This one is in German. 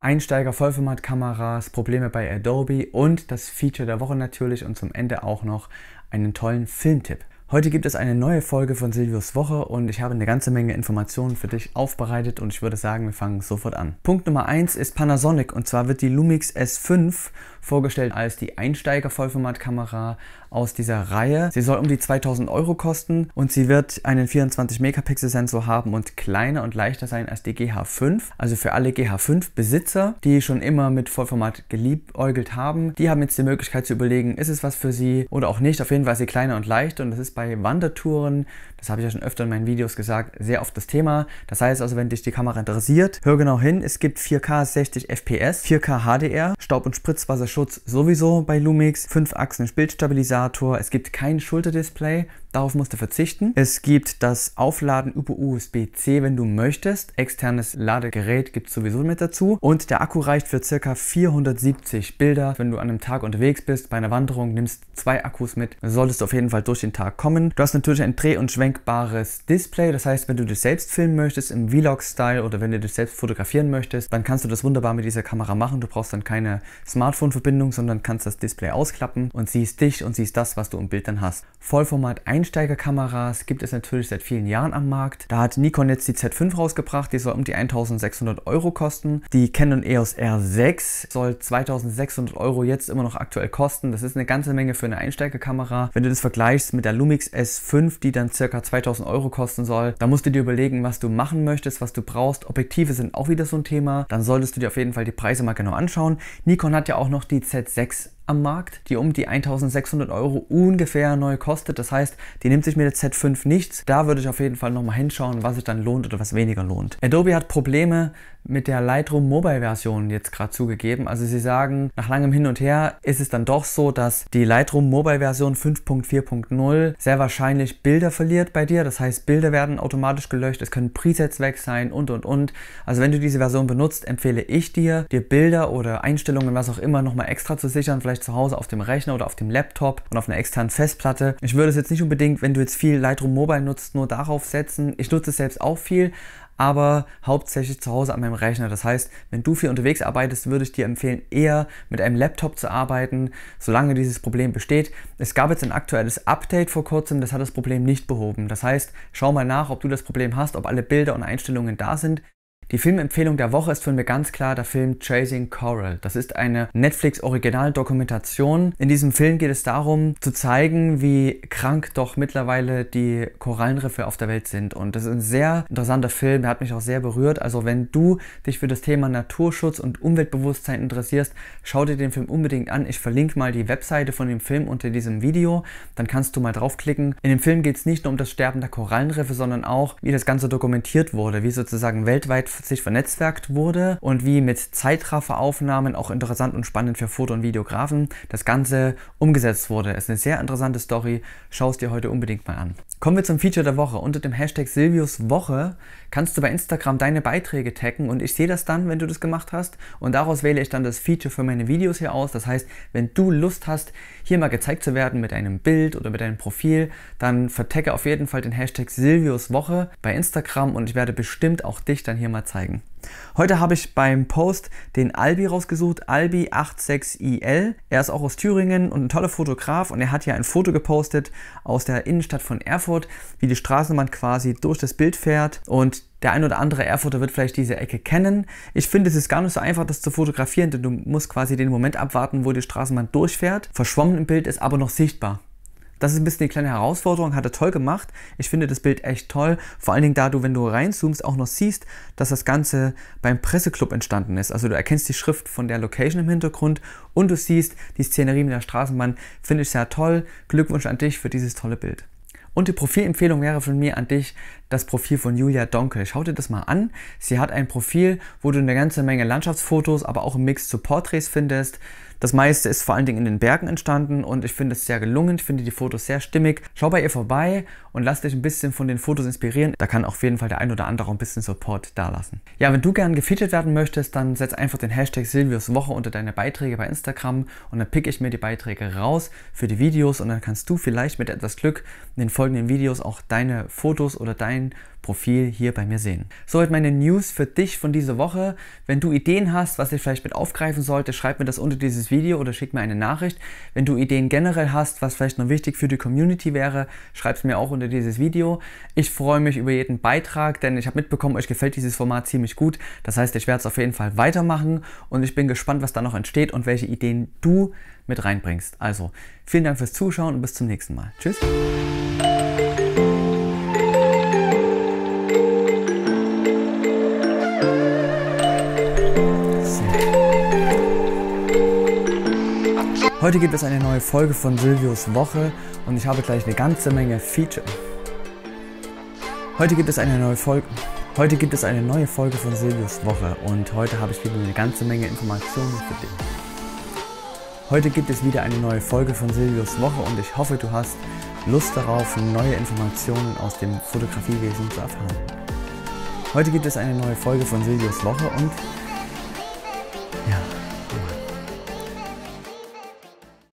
Einsteiger, Vollformatkameras, Probleme bei Adobe und das Feature der Woche natürlich und zum Ende auch noch einen tollen Filmtipp. Heute gibt es eine neue Folge von Silvius Woche und ich habe eine ganze Menge Informationen für dich aufbereitet und ich würde sagen, wir fangen sofort an. Punkt Nummer 1 ist Panasonic und zwar wird die Lumix S5 vorgestellt als die Einsteiger-Vollformatkamera aus dieser Reihe. Sie soll um die 2000 Euro kosten und sie wird einen 24-Megapixel-Sensor haben und kleiner und leichter sein als die GH5. Also für alle GH5-Besitzer, die schon immer mit Vollformat geliebäugelt haben, die haben jetzt die Möglichkeit zu überlegen, ist es was für sie oder auch nicht. Auf jeden Fall ist sie kleiner und leichter und das ist bei Wandertouren das habe ich ja schon öfter in meinen Videos gesagt, sehr oft das Thema. Das heißt also, wenn dich die Kamera interessiert, hör genau hin. Es gibt 4K 60 FPS, 4K HDR, Staub- und Spritzwasserschutz sowieso bei Lumix, 5 Achsen Bildstabilisator, es gibt kein Schulterdisplay, Darauf musst du verzichten. Es gibt das Aufladen über USB-C, wenn du möchtest. Externes Ladegerät gibt es sowieso mit dazu. Und der Akku reicht für ca. 470 Bilder. Wenn du an einem Tag unterwegs bist, bei einer Wanderung, nimmst zwei Akkus mit. Solltest du auf jeden Fall durch den Tag kommen. Du hast natürlich ein Dreh- und Schwenk lenkbares Display. Das heißt, wenn du dich selbst filmen möchtest im Vlog-Style oder wenn du dich selbst fotografieren möchtest, dann kannst du das wunderbar mit dieser Kamera machen. Du brauchst dann keine Smartphone-Verbindung, sondern kannst das Display ausklappen und siehst dich und siehst das, was du im Bild dann hast. Vollformat-Einsteigerkameras gibt es natürlich seit vielen Jahren am Markt. Da hat Nikon jetzt die Z5 rausgebracht. Die soll um die 1600 Euro kosten. Die Canon EOS R6 soll 2600 Euro jetzt immer noch aktuell kosten. Das ist eine ganze Menge für eine Einsteigerkamera. Wenn du das vergleichst mit der Lumix S5, die dann circa 2000 Euro kosten soll. Da musst du dir überlegen, was du machen möchtest, was du brauchst. Objektive sind auch wieder so ein Thema. Dann solltest du dir auf jeden Fall die Preise mal genau anschauen. Nikon hat ja auch noch die Z6 am Markt, die um die 1600 Euro ungefähr neu kostet. Das heißt, die nimmt sich mit der Z5 nichts. Da würde ich auf jeden Fall nochmal hinschauen, was sich dann lohnt oder was weniger lohnt. Adobe hat Probleme mit der Lightroom Mobile Version jetzt gerade zugegeben. Also sie sagen, nach langem Hin und Her ist es dann doch so, dass die Lightroom Mobile Version 5.4.0 sehr wahrscheinlich Bilder verliert bei dir. Das heißt, Bilder werden automatisch gelöscht, es können Presets weg sein und und und. Also wenn du diese Version benutzt, empfehle ich dir, dir Bilder oder Einstellungen, was auch immer, nochmal extra zu sichern. Vielleicht vielleicht zu Hause auf dem Rechner oder auf dem Laptop und auf einer externen Festplatte. Ich würde es jetzt nicht unbedingt, wenn du jetzt viel Lightroom Mobile nutzt, nur darauf setzen. Ich nutze es selbst auch viel, aber hauptsächlich zu Hause an meinem Rechner. Das heißt, wenn du viel unterwegs arbeitest, würde ich dir empfehlen, eher mit einem Laptop zu arbeiten, solange dieses Problem besteht. Es gab jetzt ein aktuelles Update vor kurzem, das hat das Problem nicht behoben. Das heißt, schau mal nach, ob du das Problem hast, ob alle Bilder und Einstellungen da sind. Die Filmempfehlung der Woche ist für mich ganz klar der Film Chasing Coral. Das ist eine Netflix-Original-Dokumentation. In diesem Film geht es darum, zu zeigen, wie krank doch mittlerweile die Korallenriffe auf der Welt sind. Und das ist ein sehr interessanter Film, der hat mich auch sehr berührt. Also wenn du dich für das Thema Naturschutz und Umweltbewusstsein interessierst, schau dir den Film unbedingt an. Ich verlinke mal die Webseite von dem Film unter diesem Video. Dann kannst du mal draufklicken. In dem Film geht es nicht nur um das Sterben der Korallenriffe, sondern auch, wie das Ganze dokumentiert wurde, wie sozusagen weltweit sich vernetzwerkt wurde und wie mit Zeitrafferaufnahmen auch interessant und spannend für Foto- und Videografen das Ganze umgesetzt wurde. Es ist eine sehr interessante Story, schau es dir heute unbedingt mal an. Kommen wir zum Feature der Woche. Unter dem Hashtag Silvius Woche kannst du bei Instagram deine Beiträge taggen und ich sehe das dann, wenn du das gemacht hast und daraus wähle ich dann das Feature für meine Videos hier aus. Das heißt, wenn du Lust hast, hier mal gezeigt zu werden mit einem Bild oder mit einem Profil, dann vertecke auf jeden Fall den Hashtag Silvius Woche bei Instagram und ich werde bestimmt auch dich dann hier mal zeigen. Heute habe ich beim Post den Albi rausgesucht, Albi86IL. Er ist auch aus Thüringen und ein toller Fotograf und er hat hier ein Foto gepostet aus der Innenstadt von Erfurt, wie die Straßenbahn quasi durch das Bild fährt und der ein oder andere Erfurter wird vielleicht diese Ecke kennen. Ich finde, es ist gar nicht so einfach, das zu fotografieren, denn du musst quasi den Moment abwarten, wo die Straßenbahn durchfährt. Verschwommen im Bild ist aber noch sichtbar. Das ist ein bisschen die kleine Herausforderung, hat er toll gemacht. Ich finde das Bild echt toll. Vor allen Dingen, da du, wenn du reinzoomst, auch noch siehst, dass das Ganze beim Presseclub entstanden ist. Also du erkennst die Schrift von der Location im Hintergrund und du siehst die Szenerie mit der Straßenbahn. Finde ich sehr toll. Glückwunsch an dich für dieses tolle Bild. Und die Profilempfehlung wäre von mir an dich das Profil von Julia Donkel. Schau dir das mal an. Sie hat ein Profil, wo du eine ganze Menge Landschaftsfotos, aber auch einen Mix zu Porträts findest. Das meiste ist vor allen Dingen in den Bergen entstanden und ich finde es sehr gelungen. Ich finde die Fotos sehr stimmig. Schau bei ihr vorbei und lass dich ein bisschen von den Fotos inspirieren. Da kann auf jeden Fall der ein oder andere ein bisschen Support da lassen. Ja, wenn du gern gefeatured werden möchtest, dann setz einfach den Hashtag Silvius Woche unter deine Beiträge bei Instagram und dann picke ich mir die Beiträge raus für die Videos und dann kannst du vielleicht mit etwas Glück in den folgenden Videos auch deine Fotos oder dein Profil hier bei mir sehen. Soweit meine News für dich von dieser Woche. Wenn du Ideen hast, was ich vielleicht mit aufgreifen sollte, schreib mir das unter dieses Video oder schick mir eine Nachricht. Wenn du Ideen generell hast, was vielleicht noch wichtig für die Community wäre, schreib es mir auch unter dieses Video. Ich freue mich über jeden Beitrag, denn ich habe mitbekommen, euch gefällt dieses Format ziemlich gut. Das heißt, ich werde es auf jeden Fall weitermachen und ich bin gespannt, was da noch entsteht und welche Ideen du mit reinbringst. Also, vielen Dank fürs Zuschauen und bis zum nächsten Mal. Tschüss. Heute gibt es eine neue Folge von Silvios Woche und ich habe gleich eine ganze Menge Feature. Heute gibt es eine neue Folge. Heute gibt es eine neue Folge von Silvios Woche und heute habe ich wieder eine ganze Menge Informationen für dich. Heute gibt es wieder eine neue Folge von Silvios Woche und ich hoffe, du hast Lust darauf, neue Informationen aus dem Fotografiewesen zu erfahren. Heute gibt es eine neue Folge von Silvios Woche und ja.